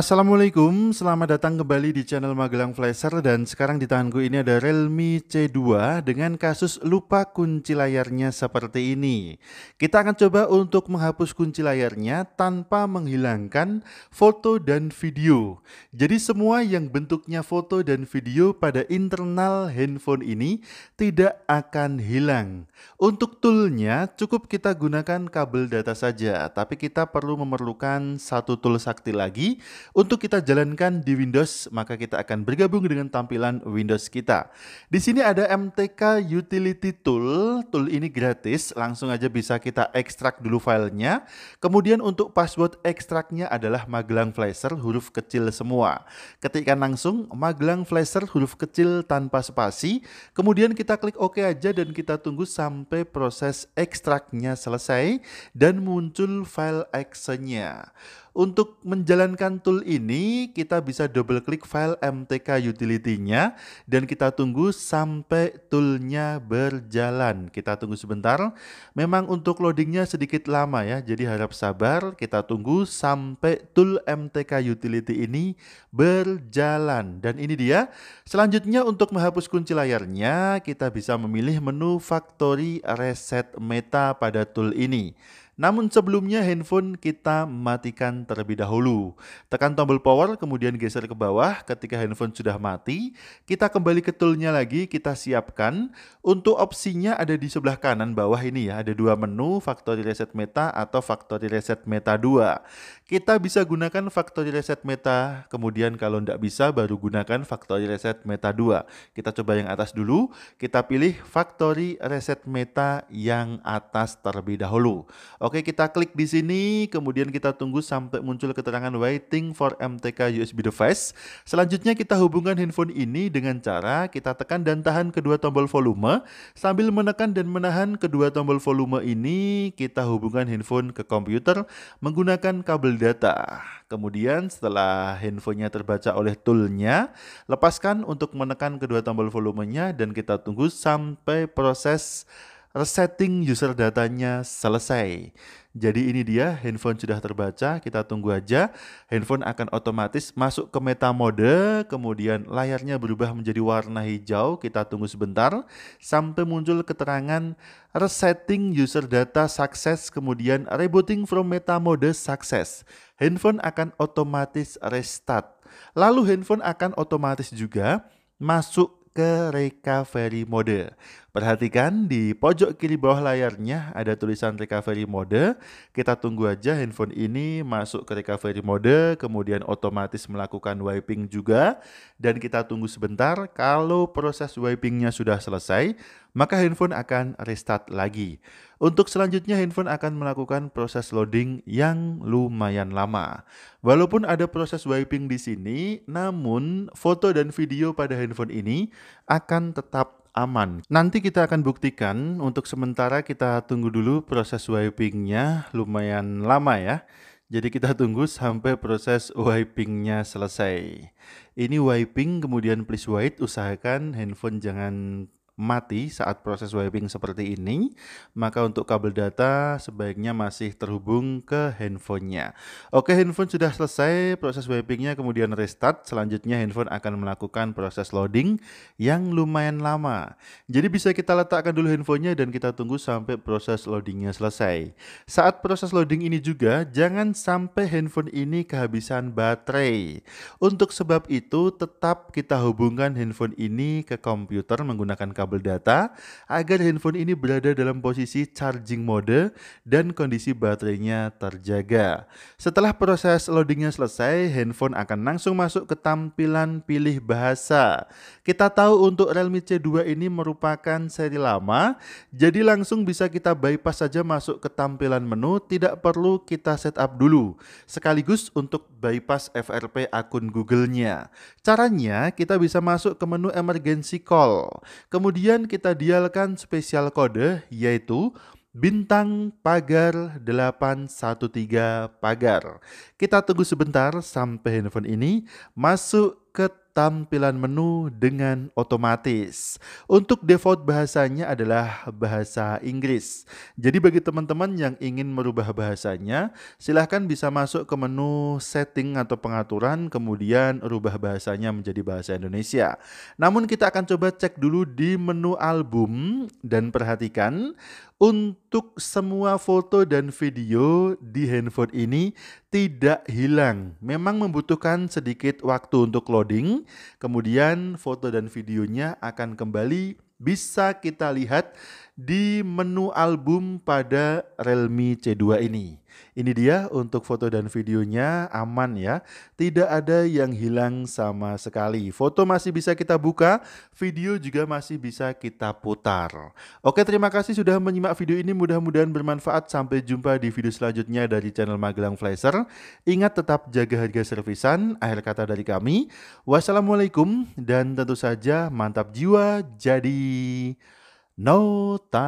Assalamualaikum, selamat datang kembali di channel Magelang Flasher dan sekarang di tanganku ini ada Realme C2 dengan kasus lupa kunci layarnya seperti ini. Kita akan coba untuk menghapus kunci layarnya tanpa menghilangkan foto dan video. Jadi semua yang bentuknya foto dan video pada internal handphone ini tidak akan hilang. Untuk toolnya cukup kita gunakan kabel data saja, tapi kita perlu memerlukan satu tool sakti lagi untuk kita jalankan di Windows, maka kita akan bergabung dengan tampilan Windows kita. Di sini ada MTK Utility Tool. Tool ini gratis, langsung aja bisa kita ekstrak dulu filenya. Kemudian untuk password ekstraknya adalah Magelang Flasher huruf kecil semua. Ketikkan langsung Magelang Flasher huruf kecil tanpa spasi. Kemudian kita klik OK aja dan kita tunggu sampai proses ekstraknya selesai dan muncul file exe-nya. Untuk menjalankan tool ini, kita bisa double klik file MTK utility-nya dan kita tunggu sampai toolnya berjalan. Kita tunggu sebentar. Memang untuk loading-nya sedikit lama ya, jadi harap sabar. Kita tunggu sampai tool MTK utility ini berjalan. Dan ini dia. Selanjutnya untuk menghapus kunci layarnya, kita bisa memilih menu factory reset meta pada tool ini. Namun sebelumnya handphone kita matikan terlebih dahulu. Tekan tombol power kemudian geser ke bawah ketika handphone sudah mati. Kita kembali ke toolnya lagi, kita siapkan. Untuk opsinya ada di sebelah kanan bawah ini ya. Ada dua menu, factory reset meta atau factory reset meta 2. Kita bisa gunakan factory reset meta, kemudian kalau tidak bisa baru gunakan factory reset meta 2. Kita coba yang atas dulu, kita pilih factory reset meta yang atas terlebih dahulu. Oke, kita klik di sini, kemudian kita tunggu sampai muncul keterangan waiting for MTK USB device. Selanjutnya kita hubungkan handphone ini dengan cara kita tekan dan tahan kedua tombol volume. Sambil menekan dan menahan kedua tombol volume ini, kita hubungkan handphone ke komputer menggunakan kabel data. Kemudian setelah handphonenya terbaca oleh toolnya, lepaskan untuk menekan kedua tombol volumenya dan kita tunggu sampai proses resetting user datanya selesai. Jadi ini dia, handphone sudah terbaca, kita tunggu aja. Handphone akan otomatis masuk ke meta mode, kemudian layarnya berubah menjadi warna hijau, kita tunggu sebentar. Sampai muncul keterangan resetting user data success, kemudian rebooting from meta mode success. Handphone akan otomatis restart. Lalu handphone akan otomatis juga masuk ke recovery mode. Perhatikan di pojok kiri bawah layarnya ada tulisan recovery mode. Kita tunggu aja handphone ini masuk ke recovery mode, kemudian otomatis melakukan wiping juga. Dan kita tunggu sebentar, kalau proses wipingnya sudah selesai, maka handphone akan restart lagi. Untuk selanjutnya handphone akan melakukan proses loading yang lumayan lama. Walaupun ada proses wiping di sini, namun foto dan video pada handphone ini akan tetap aman. Nanti kita akan buktikan, untuk sementara kita tunggu dulu proses wipingnya lumayan lama ya. Jadi kita tunggu sampai proses wipingnya selesai. Ini wiping kemudian please wait, usahakan handphone jangan mati saat proses wiping seperti ini, maka untuk kabel data sebaiknya masih terhubung ke handphonenya. Oke, handphone sudah selesai proses wipingnya, kemudian restart. Selanjutnya handphone akan melakukan proses loading yang lumayan lama. Jadi bisa kita letakkan dulu handphonenya dan kita tunggu sampai proses loadingnya selesai. Saat proses loading ini juga, jangan sampai handphone ini kehabisan baterai. Untuk sebab itu, tetap kita hubungkan handphone ini ke komputer menggunakan kabel kabel data agar handphone ini berada dalam posisi charging mode dan kondisi baterainya terjaga. Setelah proses loadingnya selesai, handphone akan langsung masuk ke tampilan pilih bahasa. Kita tahu untuk Realme C2 ini merupakan seri lama, jadi langsung bisa kita bypass saja masuk ke tampilan menu, tidak perlu kita setup dulu. Sekaligus untuk bypass FRP akun Google-nya. Caranya kita bisa masuk ke menu emergency call. Kemudian kemudian kita dialkan spesial kode yaitu Bintang Pagar 813 Pagar. Kita tunggu sebentar sampai handphone ini masuk ke tampilan menu dengan otomatis. Untuk default bahasanya adalah bahasa Inggris. Jadi bagi teman-teman yang ingin merubah bahasanya, silahkan bisa masuk ke menu setting atau pengaturan, kemudian rubah bahasanya menjadi bahasa Indonesia. Namun kita akan coba cek dulu di menu album dan perhatikan untuk semua foto dan video di handphone ini tidak hilang. Memang membutuhkan sedikit waktu untuk loading, Kemudian foto dan videonya akan kembali bisa kita lihat di menu album pada Realme C2 ini. Ini dia untuk foto dan videonya aman ya. Tidak ada yang hilang sama sekali. Foto masih bisa kita buka, video juga masih bisa kita putar. Oke, terima kasih sudah menyimak video ini. Mudah-mudahan bermanfaat. Sampai jumpa di video selanjutnya dari channel Magelang Flasher. Ingat tetap jaga harga servisan. Akhir kata dari kami. Wassalamualaikum dan tentu saja mantap jiwa. Jadi Nota.